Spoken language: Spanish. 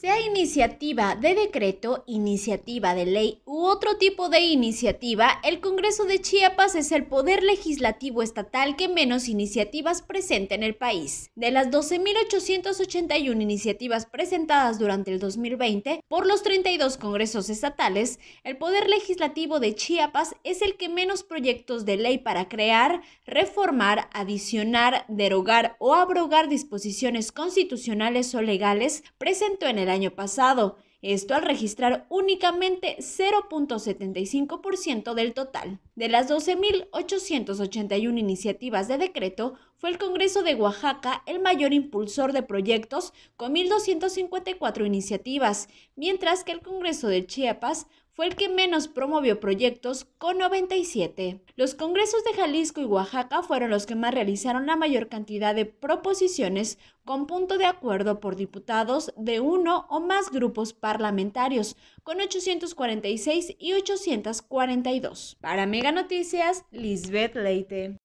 sea iniciativa de decreto, iniciativa de ley u otro tipo de iniciativa, el Congreso de Chiapas es el poder legislativo estatal que menos iniciativas presenta en el país. De las 12.881 iniciativas presentadas durante el 2020 por los 32 congresos estatales, el poder legislativo de Chiapas es el que menos proyectos de ley para crear, reformar, adicionar, derogar o abrogar disposiciones constitucionales o legales presentó en el año pasado, esto al registrar únicamente 0.75% del total. De las 12.881 iniciativas de decreto, fue el Congreso de Oaxaca el mayor impulsor de proyectos con 1.254 iniciativas, mientras que el Congreso de Chiapas fue el que menos promovió proyectos con 97. Los congresos de Jalisco y Oaxaca fueron los que más realizaron la mayor cantidad de proposiciones con punto de acuerdo por diputados de uno o más grupos parlamentarios, con 846 y 842. Para Mega Noticias, Lisbeth Leite.